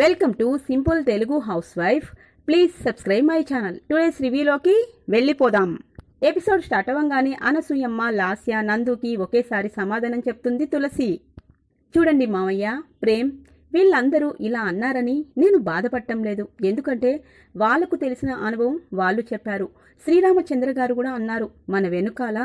welcome to simple Telugu house wife please subscribe my channel today's రివ్యూలోకి వెళ్ళిపోదాం episode start అవ్వగానే అనసూయమ్మ లాస్య నందుకి ఒకేసారి సమాధానం చెప్తుంది తులసి చూడండి మామయ్య ప్రేమ్ వీళ్ళందరూ ఇలా అన్నారని నేను బాధపడటం లేదు ఎందుకంటే వాళ్లకు తెలిసిన అనుభవం వాళ్ళు చెప్పారు శ్రీరామచంద్ర గారు కూడా అన్నారు మన వెనుకాల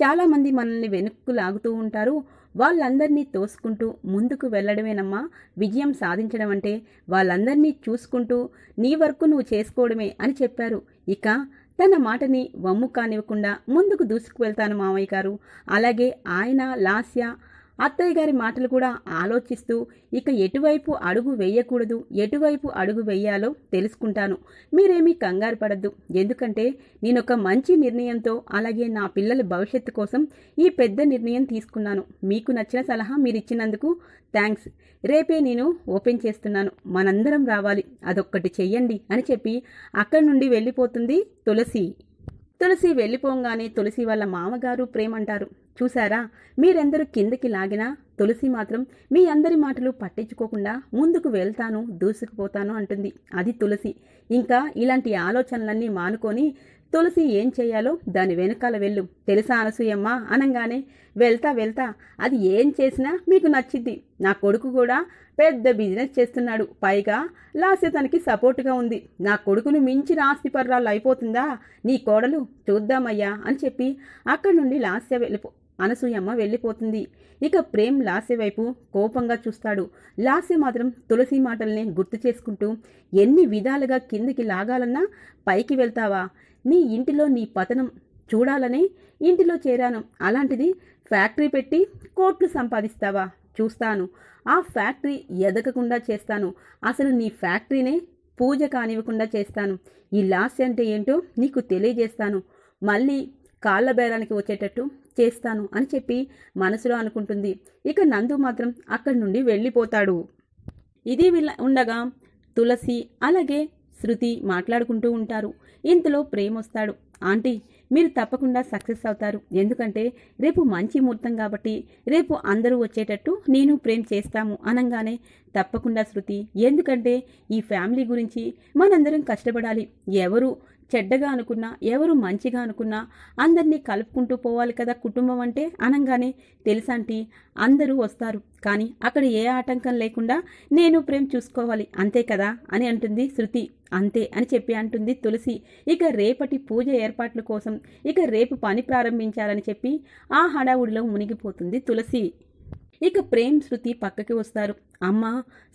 చాలామంది మనల్ని వెనుక్కు లాగుతూ ఉంటారు వాళ్ళందరినీ తోసుకుంటూ ముందుకు వెళ్ళడమేనమ్మా విజయం సాధించడం అంటే వాళ్ళందరినీ చూసుకుంటూ నీ వరకు నువ్వు చేసుకోవడమే అని చెప్పారు ఇక తన మాటని వమ్ము కానివ్వకుండా ముందుకు దూసుకు వెళ్తాను మామయ్య గారు అలాగే ఆయన లాస్య అత్తయ్య గారి మాటలు కూడా ఆలోచిస్తూ ఇక ఎటువైపు అడుగు వేయకూడదు ఎటువైపు అడుగు వేయాలో తెలుసుకుంటాను మీరేమీ కంగారు పడద్దు ఎందుకంటే నేనొక మంచి నిర్ణయంతో అలాగే నా పిల్లల భవిష్యత్తు కోసం ఈ పెద్ద నిర్ణయం తీసుకున్నాను మీకు నచ్చిన సలహా మీరు ఇచ్చినందుకు థ్యాంక్స్ రేపే నేను ఓపెన్ చేస్తున్నాను మనందరం రావాలి అదొక్కటి చెయ్యండి అని చెప్పి అక్కడి నుండి వెళ్ళిపోతుంది తులసి తులసి వెళ్ళిపోగానే తులసి వాళ్ళ మామగారు ప్రేమంటారు చూశారా మీరెందరూ కిందకి లాగినా తులసి మాత్రం మీ అందరి మాటలు పట్టించుకోకుండా ముందుకు వెళ్తాను దూసుకుపోతాను అంటుంది అది తులసి ఇంకా ఇలాంటి ఆలోచనలన్నీ మానుకొని తులసి ఏం చేయాలో దాని వెనకాల వెళ్ళు తెలుసా అనసూయమ్మ అనగానే వెళ్తా వెళ్తా అది ఏం చేసినా మీకు నచ్చిద్ది నా కొడుకు కూడా పెద్ద బిజినెస్ చేస్తున్నాడు పైగా లాస్య తనకి సపోర్ట్గా ఉంది నా కొడుకును మించిన ఆస్తిపర్రాలు అయిపోతుందా నీ కోడలు చూద్దామయ్యా అని చెప్పి అక్కడి నుండి లాస్య వెళ్ళిపో అనసూయమ్మ వెళ్ళిపోతుంది ఇక ప్రేమ్ లాస్య వైపు కోపంగా చూస్తాడు లాస్య మాత్రం తులసి మాటల్ని గుర్తు చేసుకుంటూ ఎన్ని విధాలుగా కిందికి లాగాలన్నా పైకి వెళ్తావా నీ ఇంటిలో నీ పతనం చూడాలని ఇంటిలో చేరాను అలాంటిది ఫ్యాక్టరీ పెట్టి కోట్లు సంపాదిస్తావా చూస్తాను ఆ ఫ్యాక్టరీ ఎదగకుండా చేస్తాను అసలు నీ ఫ్యాక్టరీనే పూజ కానివ్వకుండా చేస్తాను ఈ లాస్ అంటే ఏంటో నీకు తెలియజేస్తాను మళ్ళీ కాళ్ళ బేరానికి వచ్చేటట్టు చేస్తాను అని చెప్పి మనసులో అనుకుంటుంది ఇక నందు మాత్రం అక్కడి నుండి వెళ్ళిపోతాడు ఇది ఉండగా తులసి అలాగే శృతి మాట్లాడుకుంటూ ఉంటారు ఇంతలో ప్రేమ వస్తాడు ఆంటీ మీరు తప్పకుండా సక్సెస్ అవుతారు ఎందుకంటే రేపు మంచి ముహూర్తం కాబట్టి రేపు అందరూ వచ్చేటట్టు నేను ప్రేమ్ చేస్తాము అనగానే తప్పకుండా శృతి ఎందుకంటే ఈ ఫ్యామిలీ గురించి మనందరం కష్టపడాలి ఎవరు చెడ్డగా అనుకున్నా ఎవరు మంచిగా అనుకున్నా అందరినీ కలుపుకుంటూ పోవాలి కదా కుటుంబం అంటే అనగానే తెలుసాంటి అందరూ వస్తారు కానీ అక్కడ ఏ ఆటంకం లేకుండా నేను ప్రేమ్ చూసుకోవాలి అంతే కదా అని అంటుంది శృతి అంతే అని చెప్పి అంటుంది తులసి ఇక రేపటి పూజ ఏర్పాట్ల కోసం ఇక రేపు పని ప్రారంభించాలని చెప్పి ఆ హడావుడిలో మునిగిపోతుంది తులసి ఇక ప్రేమ్ శృతి పక్కకి వస్తారు అమ్మ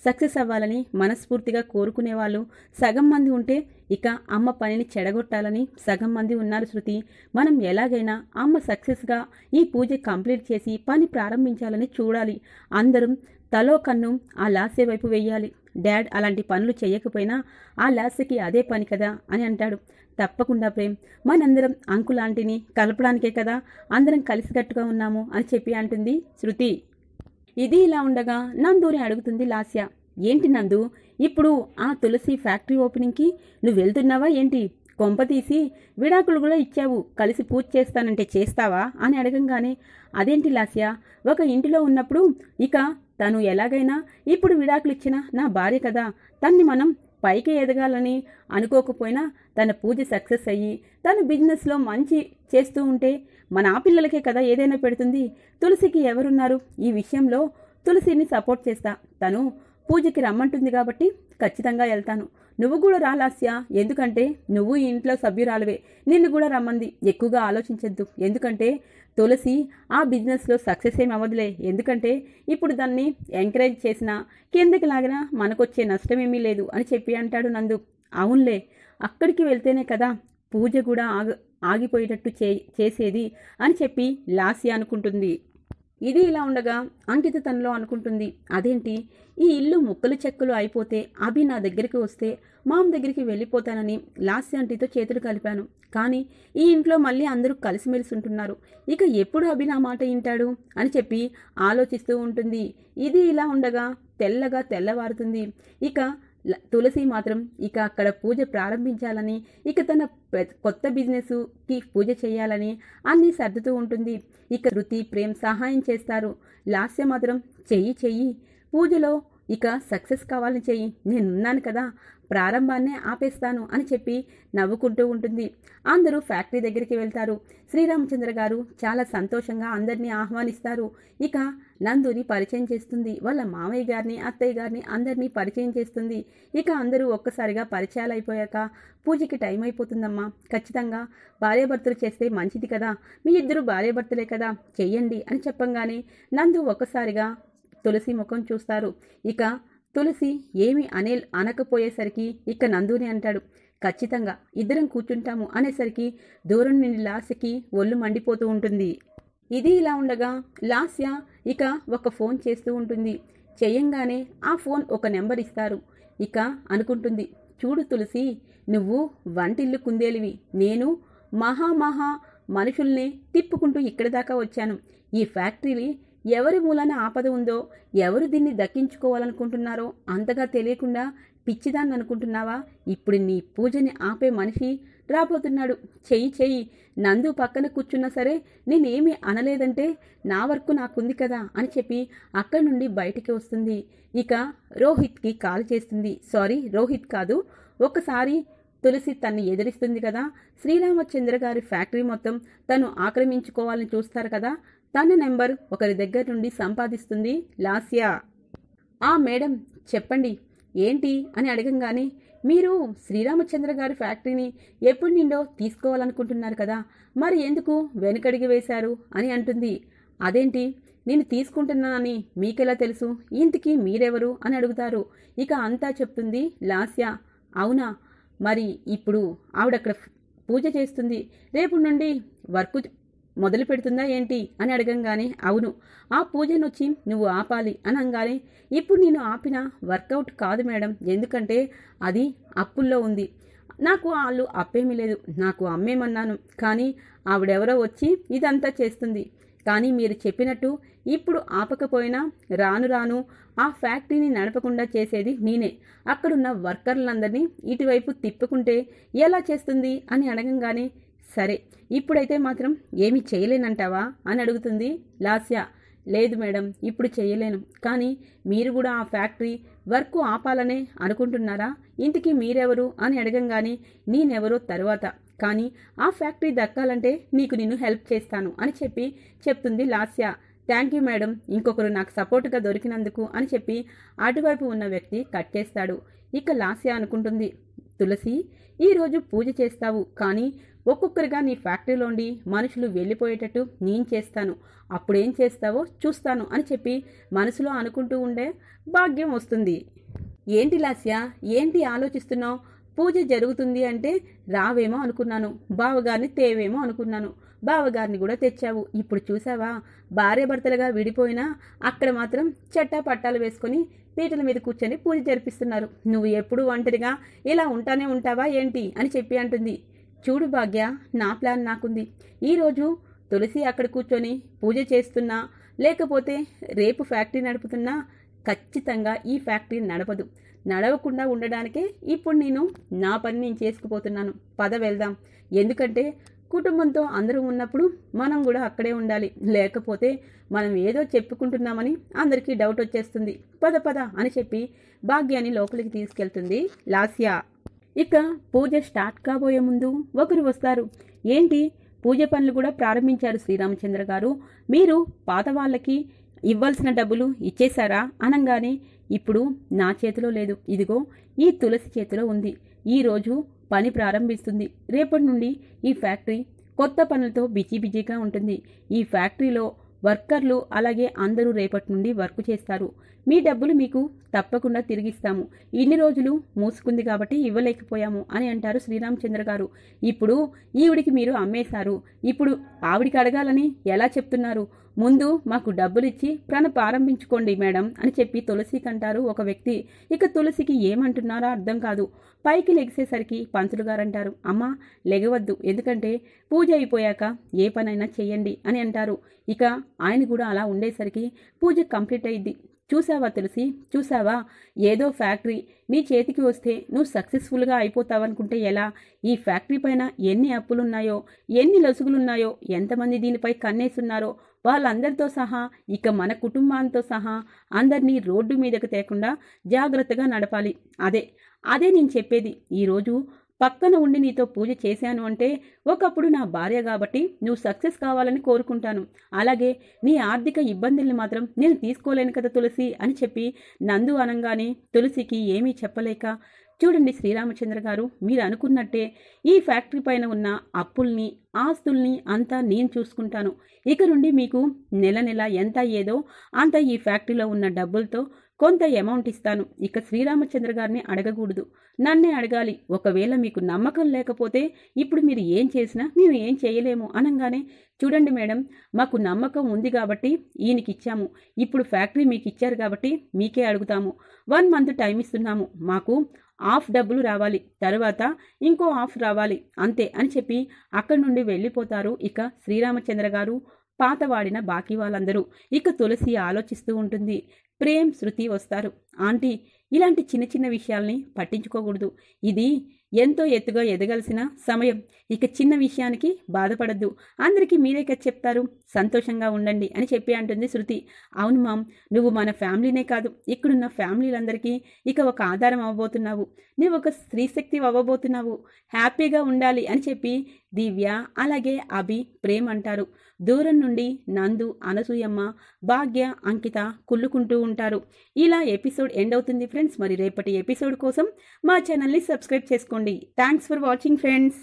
సక్సెస్ అవ్వాలని మనస్ఫూర్తిగా కోరుకునేవాళ్ళు సగం మంది ఉంటే ఇక అమ్మ పనిని చెడగొట్టాలని సగం మంది ఉన్నారు శృతి మనం ఎలాగైనా అమ్మ సక్సెస్గా ఈ పూజ కంప్లీట్ చేసి పని ప్రారంభించాలని చూడాలి అందరం తలో కన్ను ఆ లాస్య వైపు వేయాలి డాడ్ అలాంటి పనులు చేయకపోయినా ఆ లాస్యకి అదే పని కదా అని అంటాడు తప్పకుండా ప్రేమ్ మనందరం అంకులాంటిని కలపడానికే కదా అందరం కలిసికట్టుగా ఉన్నాము అని చెప్పి అంటుంది శృతి ఇది ఇలా ఉండగా నందూరి అడుగుతుంది లాస్య ఏంటి నందు ఇప్పుడు ఆ తులసి ఫ్యాక్టరీ ఓపెనింగ్కి నువ్వు వెళ్తున్నావా ఏంటి కొంప తీసి విడాకులు కూడా ఇచ్చావు కలిసి పూజ చేస్తానంటే చేస్తావా అని అడగంగానే అదేంటి లాస్య ఒక ఇంటిలో ఉన్నప్పుడు ఇక తను ఎలాగైనా ఇప్పుడు విడాకులు ఇచ్చిన నా భార్య కదా తన్ని మనం పైకి ఎదగాలని అనుకోకపోయినా తన పూజ సక్సెస్ అయ్యి తను బిజినెస్లో మంచి చేస్తూ ఉంటే మన ఆ పిల్లలకే కదా ఏదైనా పెడుతుంది తులసికి ఎవరున్నారు ఈ విషయంలో తులసిని సపోర్ట్ చేస్తా తను పూజకి రమ్మంటుంది కాబట్టి ఖచ్చితంగా వెళ్తాను నువ్వు కూడా రాలాస్య ఎందుకంటే నువ్వు ఇంట్లో సభ్యురాలువే నిన్ను కూడా రమ్మంది ఎక్కువగా ఆలోచించద్దు ఎందుకంటే తులసి ఆ బిజినెస్లో సక్సెస్ ఏమి అవ్వదులే ఎందుకంటే ఇప్పుడు దాన్ని ఎంకరేజ్ చేసినా కిందకి లాగినా మనకొచ్చే నష్టమేమీ లేదు అని చెప్పి అంటాడు నందు అవునులే అక్కడికి వెళ్తేనే కదా పూజ కూడా ఆగ ఆగిపోయేటట్టు చే చేసేది అని చెప్పి లాస్య అనుకుంటుంది ఇది ఇలా ఉండగా అంకిత తనలో అనుకుంటుంది అదేంటి ఈ ఇల్లు ముక్కలు చెక్కలు అయిపోతే అభి నా దగ్గరికి వస్తే మామ దగ్గరికి వెళ్ళిపోతానని లాస్య ఆంటీతో చేతులు కలిపాను కానీ ఈ ఇంట్లో మళ్ళీ అందరూ కలిసిమెలిసి ఉంటున్నారు ఇక ఎప్పుడు అభి నా మాట వింటాడు అని చెప్పి ఆలోచిస్తూ ఉంటుంది ఇది ఇలా ఉండగా తెల్లగా తెల్లవారుతుంది ఇక తులసి మాత్రం ఇక అక్కడ పూజ ప్రారంభించాలని ఇక తన కొత్త బిజినెస్కి పూజ చేయాలని అన్ని సర్దుతూ ఉంటుంది ఇక రుతి ప్రేమ్ సహాయం చేస్తారు లాస్య మాత్రం చెయ్యి చెయ్యి పూజలో ఇక సక్సెస్ కావాలని చెయ్యి నేనున్నాను కదా ప్రారంభాన్నే ఆపేస్తాను అని చెప్పి నవ్వుకుంటూ ఉంటుంది అందరూ ఫ్యాక్టరీ దగ్గరికి వెళ్తారు శ్రీరామచంద్ర గారు చాలా సంతోషంగా అందరినీ ఆహ్వానిస్తారు ఇక నందుని పరిచయం చేస్తుంది వాళ్ళ మామయ్య గారిని అత్తయ్య గారిని అందరినీ పరిచయం చేస్తుంది ఇక అందరూ ఒక్కసారిగా పరిచయాలు అయిపోయాక పూజకి టైం అయిపోతుందమ్మా ఖచ్చితంగా భార్యాభర్తలు చేస్తే మంచిది కదా మీ ఇద్దరు భార్యాభర్తలే కదా చెయ్యండి అని చెప్పంగానే నందు ఒక్కసారిగా తులసి ముఖం చూస్తారు ఇక తులసి ఏమీ అనే అనకపోయేసరికి ఇక నందుని అంటాడు ఖచ్చితంగా ఇద్దరం కూర్చుంటాము అనేసరికి దూరం నుండి లాస్యకి ఒళ్ళు మండిపోతూ ఉంటుంది ఇది ఇలా ఉండగా లాస్య ఇక ఒక ఫోన్ చేస్తూ ఉంటుంది చేయంగానే ఆ ఫోన్ ఒక నెంబర్ ఇస్తారు ఇక అనుకుంటుంది చూడు తులసి నువ్వు వంటిల్లు కుందేలివి నేను మహామహా మనుషుల్ని తిప్పుకుంటూ ఇక్కడ దాకా వచ్చాను ఈ ఫ్యాక్టరీని ఎవరి మూలాన ఆపద ఉందో ఎవరు దీన్ని దక్కించుకోవాలనుకుంటున్నారో అంతగా తెలియకుండా పిచ్చిదాన్ని అనుకుంటున్నావా ఇప్పుడు నీ పూజని ఆపే మనిషి రాబోతున్నాడు చెయ్యి చెయ్యి నందు పక్కన కూర్చున్నా సరే నేనేమీ అనలేదంటే నా వర్క్ నాకుంది కదా అని చెప్పి అక్కడి నుండి బయటికి వస్తుంది ఇక రోహిత్కి కాల్ చేస్తుంది సారీ రోహిత్ కాదు ఒకసారి తులసి తన్ని ఎదిరిస్తుంది కదా శ్రీరామచంద్ర గారి ఫ్యాక్టరీ మొత్తం తను ఆక్రమించుకోవాలని చూస్తారు కదా తన నెంబర్ ఒకరి దగ్గర నుండి సంపాదిస్తుంది లాస్యా ఆ మేడం చెప్పండి ఏంటి అని అడగంగానే మీరు శ్రీరామచంద్ర గారి ఫ్యాక్టరీని ఎప్పుడు నిండో తీసుకోవాలనుకుంటున్నారు కదా మరి ఎందుకు వెనుకడిగి వేశారు అని అంటుంది అదేంటి నేను తీసుకుంటున్నానని మీకెలా తెలుసు ఇంతకీ మీరెవరు అని అడుగుతారు ఇక అంతా చెప్తుంది లాస్య అవునా మరి ఇప్పుడు ఆవిడక్కడ పూజ చేస్తుంది రేపు నుండి వర్క్ మొదలు పెడుతుందా ఏంటి అని అడగంగానే అవును ఆ పూజనొచ్చి నువ్వు ఆపాలి అనగానే ఇప్పుడు నేను ఆపిన వర్కౌట్ కాదు మేడం ఎందుకంటే అది అప్పుల్లో ఉంది నాకు వాళ్ళు అప్పేమీ లేదు నాకు అమ్మేమన్నాను కానీ ఆవిడెవరో వచ్చి ఇదంతా చేస్తుంది కానీ మీరు చెప్పినట్టు ఇప్పుడు ఆపకపోయినా రాను రాను ఆ ఫ్యాక్టరీని నడపకుండా చేసేది నేనే అక్కడున్న వర్కర్లందరినీ ఇటువైపు తిప్పుకుంటే ఎలా చేస్తుంది అని అడగంగానే సరే ఇప్పుడైతే మాత్రం ఏమి చేయలేనంటావా అని అడుగుతుంది లాస్య లేదు మేడం ఇప్పుడు చేయలేను కానీ మీరు కూడా ఆ ఫ్యాక్టరీ వర్క్ ఆపాలనే అనుకుంటున్నారా ఇంటికి మీరెవరు అని అడగంగానే నేనెవరో తర్వాత కానీ ఆ ఫ్యాక్టరీ దక్కాలంటే నీకు నేను హెల్ప్ చేస్తాను అని చెప్పి చెప్తుంది లాస్య థ్యాంక్ యూ మేడం ఇంకొకరు నాకు సపోర్టుగా దొరికినందుకు అని చెప్పి అటువైపు ఉన్న వ్యక్తి కట్ చేస్తాడు ఇక లాస్య అనుకుంటుంది తులసి ఈరోజు పూజ చేస్తావు కానీ ఒక్కొక్కరిగా నీ ఫ్యాక్టరీలో ఉండి మనుషులు వెళ్ళిపోయేటట్టు నేను చేస్తాను అప్పుడేం చేస్తావో చూస్తాను అని చెప్పి మనసులో అనుకుంటూ ఉండే భాగ్యం వస్తుంది ఏంటి లాస్య ఏంటి ఆలోచిస్తున్నావు పూజ జరుగుతుంది అంటే రావేమో అనుకున్నాను బావగారిని తేవేమో అనుకున్నాను బావగారిని కూడా తెచ్చావు ఇప్పుడు చూసావా భార్యభర్తలుగా విడిపోయినా అక్కడ మాత్రం చట్టా పట్టాలు వేసుకొని పీటల మీద కూర్చొని పూజ జరిపిస్తున్నారు నువ్వు ఎప్పుడు ఒంటరిగా ఇలా ఉంటానే ఉంటావా ఏంటి అని చెప్పి అంటుంది చూడు భాగ్య నా ప్లాన్ నాకుంది ఈరోజు తులసి అక్కడ కూర్చొని పూజ చేస్తున్నా లేకపోతే రేపు ఫ్యాక్టరీ నడుపుతున్నా ఖచ్చితంగా ఈ ఫ్యాక్టరీ నడపదు నడవకుండా ఉండడానికే ఇప్పుడు నేను నా పని నేను చేసుకుపోతున్నాను పద వెళ్దాం ఎందుకంటే కుటుంబంతో అందరూ ఉన్నప్పుడు మనం కూడా అక్కడే ఉండాలి లేకపోతే మనం ఏదో చెప్పుకుంటున్నామని అందరికీ డౌట్ వచ్చేస్తుంది పద పద అని చెప్పి భాగ్యాన్ని లోపలికి తీసుకెళ్తుంది లాస్యా ఇక పూజ స్టార్ట్ కాబోయే ముందు ఒకరు వస్తారు ఏంటి పూజ పనులు కూడా ప్రారంభించారు శ్రీరామచంద్ర గారు మీరు పాత వాళ్ళకి ఇవ్వాల్సిన డబ్బులు ఇచ్చేశారా అనంగానే ఇప్పుడు నా చేతిలో లేదు ఇదిగో ఈ తులసి చేతిలో ఉంది ఈరోజు పని ప్రారంభిస్తుంది రేపటి నుండి ఈ ఫ్యాక్టరీ కొత్త పనులతో బిజీ బిజీగా ఉంటుంది ఈ ఫ్యాక్టరీలో వర్కర్లు అలాగే అందరూ రేపటి నుండి వర్క్ చేస్తారు మీ డబ్బులు మీకు తప్పకుండా తిరిగిస్తాము ఇన్ని రోజులు మూసుకుంది కాబట్టి ఇవ్వలేకపోయాము అని అంటారు శ్రీరామచంద్ర గారు ఇప్పుడు ఈవిడికి మీరు అమ్మేశారు ఇప్పుడు ఆవిడికి అడగాలని ఎలా చెప్తున్నారు ముందు మాకు డబ్బులు ఇచ్చి ప్రణ ప్రారంభించుకోండి మేడం అని చెప్పి తులసికి అంటారు ఒక వ్యక్తి ఇక తులసికి ఏమంటున్నారో అర్థం కాదు పైకి లెగిసేసరికి పంతులు గారు అంటారు అమ్మ లెగవద్దు ఎందుకంటే పూజ అయిపోయాక ఏ పనైనా చేయండి అని అంటారు ఇక ఆయన కూడా అలా ఉండేసరికి పూజ కంప్లీట్ అయింది చూసావా తెలిసి చూసావా ఏదో ఫ్యాక్టరీ నీ చేతికి వస్తే నువ్వు సక్సెస్ఫుల్గా అయిపోతావనుకుంటే ఎలా ఈ ఫ్యాక్టరీ పైన ఎన్ని అప్పులున్నాయో ఎన్ని లసుగులున్నాయో ఎంతమంది దీనిపై కన్నేసున్నారో వాళ్ళందరితో సహా ఇక మన కుటుంబాంతో సహా అందరినీ రోడ్డు మీదకు తేకుండా జాగ్రత్తగా నడపాలి అదే అదే నేను చెప్పేది ఈరోజు పక్కన ఉండి నీతో పూజ చేశాను అంటే ఒకప్పుడు నా భార్య కాబట్టి నువ్వు సక్సెస్ కావాలని కోరుకుంటాను అలాగే నీ ఆర్థిక ఇబ్బందుల్ని మాత్రం నేను తీసుకోలేను కదా తులసి అని చెప్పి నందు అనంగానే తులసికి ఏమీ చెప్పలేక చూడండి శ్రీరామచంద్ర గారు మీరు అనుకున్నట్టే ఈ ఫ్యాక్టరీ పైన ఉన్న అప్పుల్ని ఆస్తుల్ని అంతా నేను చూసుకుంటాను ఇక నుండి మీకు నెల నెల ఎంత ఏదో అంత ఈ ఫ్యాక్టరీలో ఉన్న డబ్బులతో కొంత అమౌంట్ ఇస్తాను ఇక శ్రీరామచంద్ర గారిని అడగకూడదు నన్నే అడగాలి ఒకవేళ మీకు నమ్మకం లేకపోతే ఇప్పుడు మీరు ఏం చేసినా మేము ఏం చేయలేము అనగానే చూడండి మేడం మాకు నమ్మకం ఉంది కాబట్టి ఈయనకి ఇచ్చాము ఇప్పుడు ఫ్యాక్టరీ మీకు ఇచ్చారు కాబట్టి మీకే అడుగుతాము వన్ మంత్ టైం ఇస్తున్నాము మాకు హాఫ్ డబ్బులు రావాలి తర్వాత ఇంకో హాఫ్ రావాలి అంతే అని చెప్పి అక్కడి నుండి వెళ్ళిపోతారు ఇక శ్రీరామచంద్ర గారు పాతవాడిన బాకీ వాళ్ళందరూ ఇక తులసి ఆలోచిస్తూ ఉంటుంది ప్రేమ్ శృతి వస్తారు ఆంటీ ఇలాంటి చిన్న చిన్న విషయాల్ని పట్టించుకోకూడదు ఇది ఎంతో ఎత్తుగా ఎదగాల్సిన సమయం ఇక చిన్న విషయానికి బాధపడద్దు అందరికీ మీరే కదా చెప్తారు సంతోషంగా ఉండండి అని చెప్పి అంటుంది శృతి అవును మామ్ నువ్వు మన ఫ్యామిలీనే కాదు ఇక్కడున్న ఫ్యామిలీలందరికీ ఇక ఒక ఆధారం అవ్వబోతున్నావు నువ్వు ఒక స్త్రీశక్తి అవ్వబోతున్నావు హ్యాపీగా ఉండాలి అని చెప్పి దివ్య అలాగే అభి ప్రేమ్ అంటారు దూరం నుండి నందు అనసూయమ్మ భాగ్య అంకిత కుళ్ళుకుంటూ ఉంటారు ఇలా ఎపిసోడ్ ఎండ్ అవుతుంది ఫ్రెండ్స్ మరి రేపటి ఎపిసోడ్ కోసం మా ఛానల్ని సబ్స్క్రైబ్ చేసుకోండి థ్యాంక్స్ ఫర్ వాచింగ్ ఫ్రెండ్స్